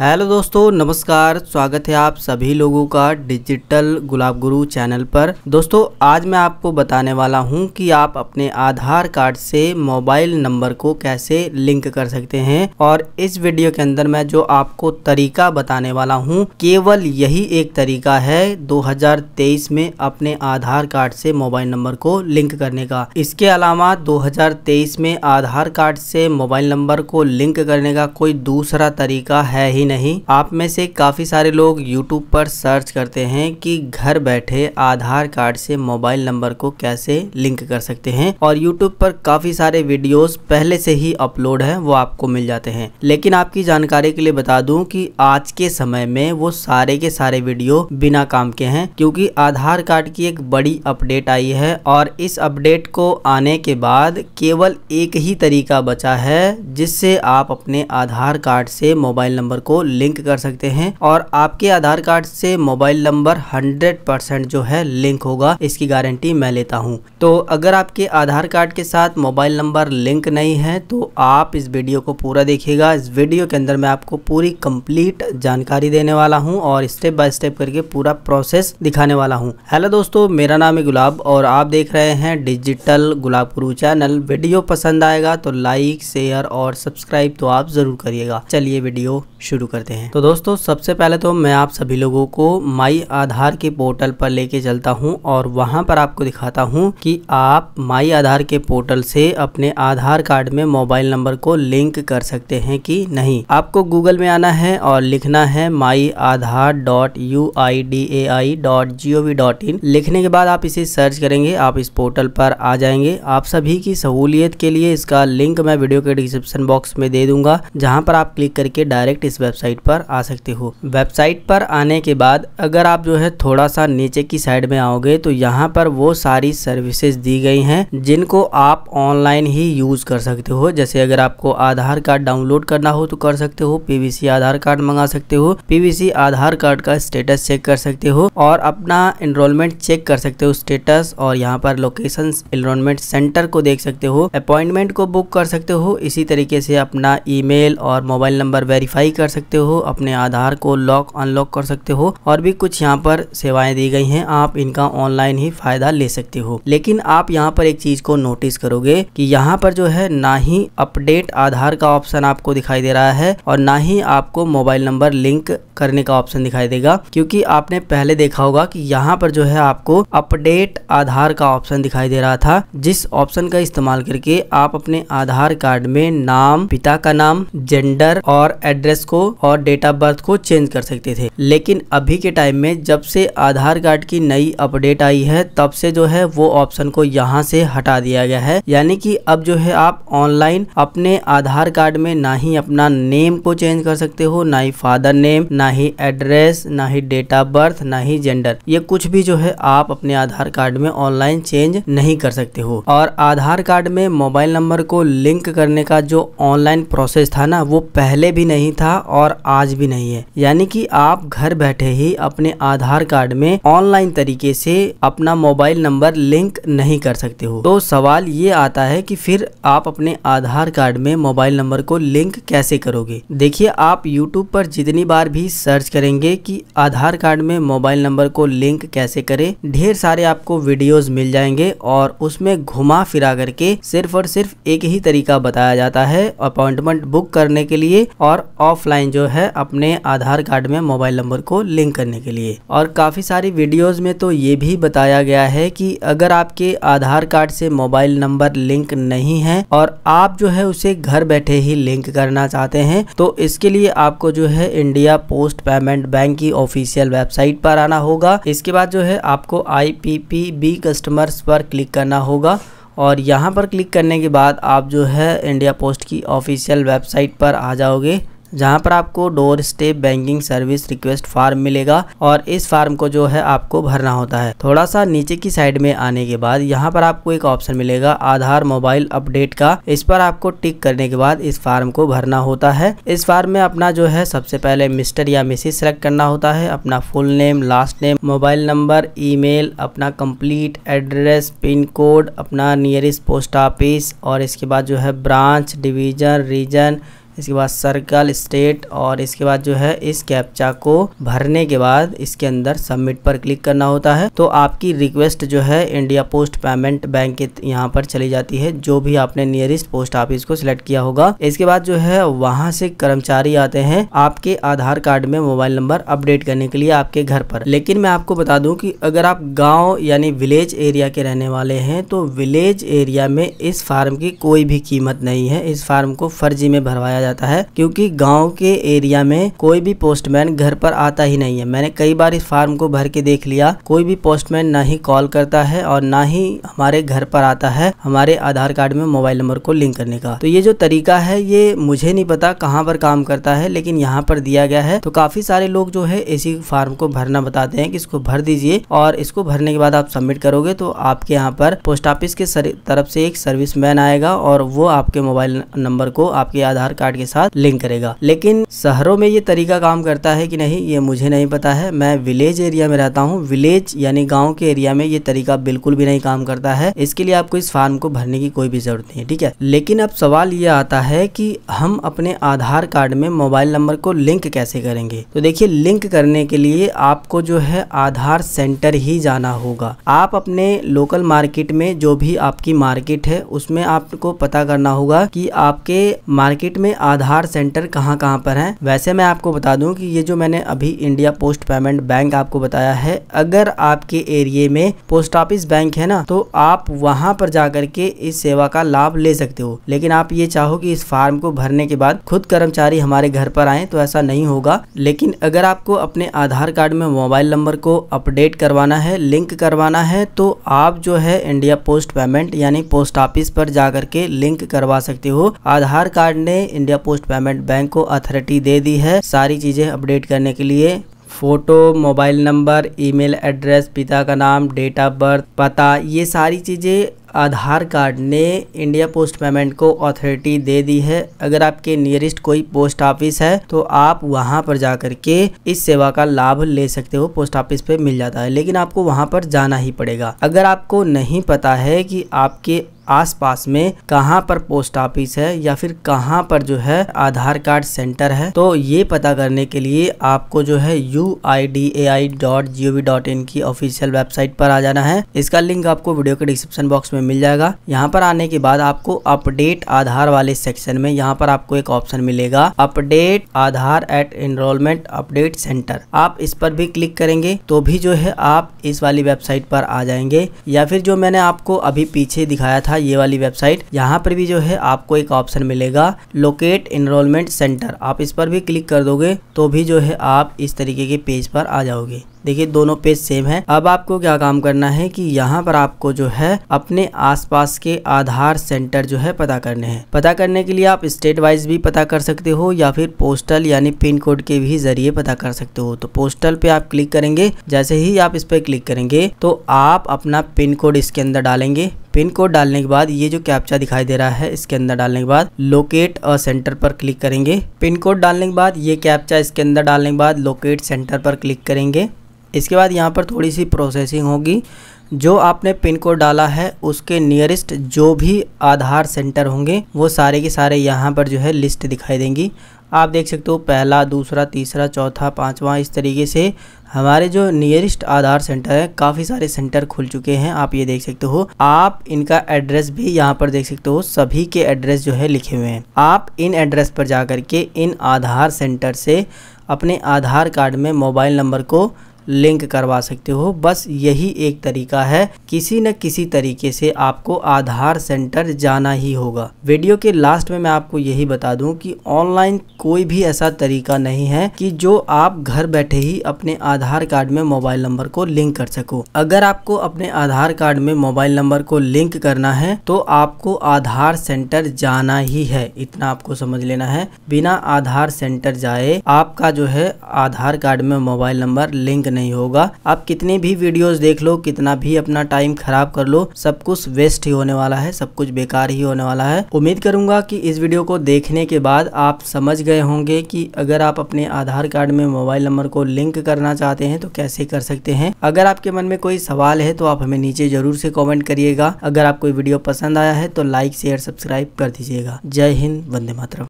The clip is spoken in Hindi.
हेलो दोस्तों नमस्कार स्वागत है आप सभी लोगों का डिजिटल गुलाब गुरु चैनल पर दोस्तों आज मैं आपको बताने वाला हूं कि आप अपने आधार कार्ड से मोबाइल नंबर को कैसे लिंक कर सकते हैं और इस वीडियो के अंदर मैं जो आपको तरीका बताने वाला हूं केवल यही एक तरीका है 2023 में अपने आधार कार्ड से मोबाइल नंबर को लिंक करने का इसके अलावा दो में आधार कार्ड से मोबाइल नंबर को लिंक करने का कोई दूसरा तरीका है ही नहीं आप में से काफ़ी सारे लोग YouTube पर सर्च करते हैं कि घर बैठे आधार कार्ड से मोबाइल नंबर को कैसे लिंक कर सकते हैं और YouTube पर काफ़ी सारे वीडियोस पहले से ही अपलोड हैं वो आपको मिल जाते हैं लेकिन आपकी जानकारी के लिए बता दूं कि आज के समय में वो सारे के सारे वीडियो बिना काम के हैं क्योंकि आधार कार्ड की एक बड़ी अपडेट आई है और इस अपडेट को आने के बाद केवल एक ही तरीका बचा है जिससे आप अपने आधार कार्ड से मोबाइल नंबर को लिंक कर सकते हैं और आपके आधार कार्ड से मोबाइल नंबर 100% जो है लिंक होगा इसकी गारंटी मैं लेता हूँ तो अगर आपके आधार कार्ड के साथ मोबाइल नंबर लिंक नहीं है तो आप इस वीडियो को पूरा देखिएगा इस वीडियो के अंदर मैं आपको पूरी कंप्लीट जानकारी देने वाला हूँ और स्टेप बाय स्टेप करके पूरा प्रोसेस दिखाने वाला हूँ हेलो दोस्तों मेरा नाम है गुलाब और आप देख रहे हैं डिजिटल गुलाब गुरु चैनल वीडियो पसंद आएगा तो लाइक शेयर और सब्सक्राइब तो आप ज़रूर करिएगा चलिए वीडियो शुरू शुरू करते हैं तो दोस्तों सबसे पहले तो मैं आप सभी लोगों को माई आधार के पोर्टल पर लेके चलता हूँ और वहाँ पर आपको दिखाता हूँ कि आप माई आधार के पोर्टल से अपने आधार कार्ड में मोबाइल नंबर को लिंक कर सकते हैं कि नहीं आपको गूगल में आना है और लिखना है my Aadhaar dot U I D A I dot G O V dot in लिखने के बाद आप इसे सर्च करेंगे आप इस पोर्टल पर आ जाएंगे आप सभी की सहूलियत के लिए इसका लिंक मैं वीडियो के डिस्क्रिप्शन बॉक्स में दे दूंगा जहाँ पर आप क्लिक करके डायरेक्ट इस वेबसाइट वेबसाइट पर आ सकते हो वेबसाइट पर आने के बाद अगर आप जो है थोड़ा सा नीचे की साइड में आओगे तो यहाँ पर वो सारी सर्विसेज दी गई हैं जिनको आप ऑनलाइन ही यूज कर सकते हो जैसे अगर आपको आधार कार्ड डाउनलोड करना हो तो कर सकते हो पीवीसी आधार कार्ड मंगा सकते हो पीवीसी आधार कार्ड का स्टेटस चेक कर सकते हो और अपना एनरोलमेंट चेक कर सकते हो स्टेटस और यहाँ पर लोकेशन एनरोलमेंट सेंटर को देख सकते हो अपॉइंटमेंट को बुक कर सकते हो इसी तरीके से अपना ईमेल और मोबाइल नंबर वेरीफाई कर सकते सकते हो अपने आधार को लॉक अनलॉक कर सकते हो और भी कुछ यहाँ पर सेवाएं दी गई हैं आप इनका ऑनलाइन ही फायदा ले सकते हो लेकिन आप यहाँ पर एक चीज को नोटिस करोगे कि यहाँ पर जो है ना ही अपडेट आधार का ऑप्शन आपको दिखाई दे रहा है और ना ही आपको मोबाइल नंबर लिंक करने का ऑप्शन दिखाई देगा क्योंकि आपने पहले देखा होगा कि यहाँ पर जो है आपको अपडेट आधार का ऑप्शन दिखाई दे रहा था जिस ऑप्शन का इस्तेमाल करके आप अपने आधार कार्ड में नाम पिता का नाम जेंडर और एड्रेस को और डेट ऑफ बर्थ को चेंज कर सकते थे लेकिन अभी के टाइम में जब से आधार कार्ड की नई अपडेट आई है तब से जो है वो ऑप्शन को यहाँ से हटा दिया गया है यानी कि अब जो है आप ऑनलाइन अपने आधार कार्ड में ना ही अपना नेम को चेंज कर सकते हो ना ही फादर नेम ना ही एड्रेस ना ही डेट ऑफ बर्थ ना ही जेंडर ये कुछ भी जो है आप अपने आधार कार्ड में ऑनलाइन चेंज नहीं कर सकते हो और आधार कार्ड में मोबाइल नंबर को लिंक करने का जो ऑनलाइन प्रोसेस था ना वो पहले भी नहीं था और आज भी नहीं है यानी कि आप घर बैठे ही अपने आधार कार्ड में ऑनलाइन तरीके से अपना मोबाइल नंबर लिंक नहीं कर सकते हो तो सवाल ये आता है कि फिर आप अपने आधार कार्ड में मोबाइल नंबर को लिंक कैसे करोगे देखिए आप यूट्यूब पर जितनी बार भी सर्च करेंगे कि आधार कार्ड में मोबाइल नंबर को लिंक कैसे करें ढेर सारे आपको वीडियोस मिल जाएंगे और उसमें घुमा फिरा करके सिर्फ और सिर्फ एक ही तरीका बताया जाता है अपॉइंटमेंट बुक करने के लिए और ऑफलाइन ऑनलाइन जो है अपने आधार कार्ड में मोबाइल नंबर को लिंक करने के लिए और काफ़ी सारी वीडियोज़ में तो ये भी बताया गया है कि अगर आपके आधार कार्ड से मोबाइल नंबर लिंक नहीं है और आप जो है उसे घर बैठे ही लिंक करना चाहते हैं तो इसके लिए आपको जो है इंडिया पोस्ट पेमेंट बैंक की ऑफिशियल वेबसाइट पर आना होगा इसके बाद जो है आपको आई कस्टमर्स पर क्लिक करना होगा और यहाँ पर क्लिक करने के बाद आप जो है इंडिया पोस्ट की ऑफिशियल वेबसाइट पर आ जाओगे जहां पर आपको door step banking service request form मिलेगा और इस फार्म को जो है आपको भरना होता है थोड़ा सा नीचे की साइड में आने के बाद यहाँ पर आपको एक ऑप्शन मिलेगा आधार मोबाइल अपडेट का इस पर आपको टिक करने के बाद इस फार्म को भरना होता है इस फार्म में अपना जो है सबसे पहले मिस्टर या मिसिस सेलेक्ट करना होता है अपना full name last name mobile number ई अपना कम्प्लीट एड्रेस पिन कोड अपना नियरेस्ट पोस्ट ऑफिस और इसके बाद जो है ब्रांच डिवीजन रीजन इसके बाद सर्कल स्टेट और इसके बाद जो है इस कैप्चा को भरने के बाद इसके अंदर सबमिट पर क्लिक करना होता है तो आपकी रिक्वेस्ट जो है इंडिया पोस्ट पेमेंट बैंक के यहाँ पर चली जाती है जो भी आपने नियरेस्ट पोस्ट ऑफिस को सिलेक्ट किया होगा इसके बाद जो है वहाँ से कर्मचारी आते हैं आपके आधार कार्ड में मोबाइल नंबर अपडेट करने के लिए आपके घर पर लेकिन मैं आपको बता दूँ की अगर आप गाँव यानी विलेज एरिया के रहने वाले हैं तो विलेज एरिया में इस फार्म की कोई भी कीमत नहीं है इस फार्म को फर्जी में भरवाया जाता है क्योंकि गांव के एरिया में कोई भी पोस्टमैन घर पर आता ही नहीं है मैंने कई बार इस फार्म को भर के देख लिया कोई भी पोस्टमैन ना ही कॉल करता है और ना ही हमारे घर पर आता है हमारे आधार कार्ड में मोबाइल नंबर को लिंक करने का तो ये जो तरीका है ये मुझे नहीं पता कहाँ पर काम करता है लेकिन यहाँ पर दिया गया है तो काफी सारे लोग जो है इसी फार्म को भरना बताते हैं कि इसको भर दीजिए और इसको भरने के बाद आप सबमिट करोगे तो आपके यहाँ पर पोस्ट ऑफिस के तरफ से एक सर्विस मैन आएगा और वो आपके मोबाइल नंबर को आपके आधार कार्ड कार्ड के साथ लिंक करेगा लेकिन शहरों में ये तरीका काम करता है कि नहीं ये मुझे नहीं पता है मैं विलेज एरिया में रहता हूँ विलेज यानी गाँव के एरिया में ये तरीका बिल्कुल भी नहीं काम करता है इसके लिए आपको इस फॉर्म को भरने की कोई भी जरूरत नहीं है ठीक है लेकिन अब सवाल ये आता है कि हम अपने आधार कार्ड में मोबाइल नंबर को लिंक कैसे करेंगे तो देखिए लिंक करने के लिए आपको जो है आधार सेंटर ही जाना होगा आप अपने लोकल मार्केट में जो भी आपकी मार्केट है उसमें आपको पता करना होगा कि आपके मार्केट में आधार सेंटर कहाँ कहाँ पर हैं वैसे मैं आपको बता दूं कि ये जो मैंने अभी इंडिया पोस्ट पेमेंट बैंक आपको बताया है अगर आपके एरिए में पोस्ट ऑफिस बैंक है ना तो आप वहाँ पर जाकर के इस सेवा का लाभ ले सकते हो लेकिन आप ये चाहो कि इस फार्म को भरने के बाद खुद कर्मचारी हमारे घर पर आए तो ऐसा नहीं होगा लेकिन अगर आपको अपने आधार कार्ड में मोबाइल नंबर को अपडेट करवाना है लिंक करवाना है तो आप जो है इंडिया पोस्ट पेमेंट यानी पोस्ट ऑफिस पर जाकर के लिंक करवा सकते हो आधार कार्ड ने India India post payment bank को अथॉरिटी दे दी है सारी चीज़ें अपडेट करने के लिए photo mobile number email address पिता का नाम डेट ऑफ बर्थ पता ये सारी चीज़ें आधार कार्ड ने इंडिया पोस्ट पेमेंट को अथॉरिटी दे दी है अगर आपके नियरेस्ट कोई पोस्ट ऑफिस है तो आप वहाँ पर जाकर के इस सेवा का लाभ ले सकते हो पोस्ट ऑफिस पे मिल जाता है लेकिन आपको वहां पर जाना ही पड़ेगा अगर आपको नहीं पता है कि आपके आसपास में कहां पर पोस्ट ऑफिस है या फिर कहाँ पर जो है आधार कार्ड सेंटर है तो ये पता करने के लिए आपको जो है U I D A I dot G O V dot in की ऑफिशियल वेबसाइट पर आ जाना है इसका लिंक आपको वीडियो के डिस्क्रिप्शन बॉक्स में मिल जाएगा यहाँ पर आने के बाद आपको अपडेट आधार वाले सेक्शन में यहाँ पर आपको एक ऑप्शन मिलेगा update Aadhaar at enrolment update centre आप इस पर भी क्लिक करेंगे तो भी जो है आप इस वाली वेबसाइट पर आ जाएंगे या फिर जो मैंने आपको अभी पीछे दिखाया था ये वाली वेबसाइट यहाँ पर भी जो है आपको एक ऑप्शन मिलेगा लोकेट एनरोलमेंट सेंटर आप इस पर भी क्लिक कर दोगे तो भी जो है आप इस तरीके के पेज पर आ जाओगे देखिए दोनों पेज सेम है अब आपको क्या काम करना है कि यहाँ पर आपको जो है अपने आसपास के आधार सेंटर जो है पता करने हैं पता करने के लिए आप स्टेट वाइज भी पता कर सकते हो या फिर पोस्टल यानी पिन कोड के भी जरिए पता कर सकते हो तो पोस्टल पे आप क्लिक करेंगे जैसे ही आप इस पर क्लिक करेंगे तो आप अपना पिन कोड इसके अंदर डालेंगे पिन कोड डालने के बाद ये जो कैप्चा दिखाई दे रहा है इसके अंदर डालने के बाद लोकेट और सेंटर पर क्लिक करेंगे पिन कोड डालने के बाद ये कैप्चा इसके अंदर डालने के बाद लोकेट सेंटर पर क्लिक करेंगे इसके बाद यहाँ पर थोड़ी सी प्रोसेसिंग होगी जो आपने पिन कोड डाला है उसके नियरेस्ट जो भी आधार सेंटर होंगे वो सारे के सारे यहाँ पर जो है लिस्ट दिखाई देंगी आप देख सकते हो पहला दूसरा तीसरा चौथा पाँचवा इस तरीके से हमारे जो नियरेस्ट आधार सेंटर है काफ़ी सारे सेंटर खुल चुके हैं आप ये देख सकते हो आप इनका एड्रेस भी यहाँ पर देख सकते हो सभी के एड्रेस जो है लिखे हुए हैं आप इन एड्रेस पर जा के इन आधार सेंटर से अपने आधार कार्ड में मोबाइल नंबर को लिंक करवा सकते हो बस यही एक तरीका है किसी न किसी तरीके से आपको आधार सेंटर जाना ही होगा वीडियो के लास्ट में मैं आपको यही बता दूं कि ऑनलाइन कोई भी ऐसा तरीका नहीं है कि जो आप घर बैठे ही अपने आधार कार्ड में मोबाइल नंबर को लिंक कर सको अगर आपको अपने आधार कार्ड में मोबाइल नंबर को लिंक करना है तो आपको आधार सेंटर जाना ही है इतना आपको समझ लेना है बिना आधार सेंटर जाए आपका जो है आधार कार्ड में मोबाइल नंबर लिंक नहीं होगा आप कितनी भी वीडियोस देख लो कितना भी अपना टाइम खराब कर लो सब कुछ वेस्ट ही होने वाला है सब कुछ बेकार ही होने वाला है उम्मीद करूंगा कि इस वीडियो को देखने के बाद आप समझ गए होंगे कि अगर आप अपने आधार कार्ड में मोबाइल नंबर को लिंक करना चाहते हैं तो कैसे कर सकते हैं अगर आपके मन में कोई सवाल है तो आप हमें नीचे जरूर से कॉमेंट करिएगा अगर आपको वीडियो पसंद आया है तो लाइक शेयर सब्सक्राइब कर दीजिएगा जय हिंद वंदे मातरम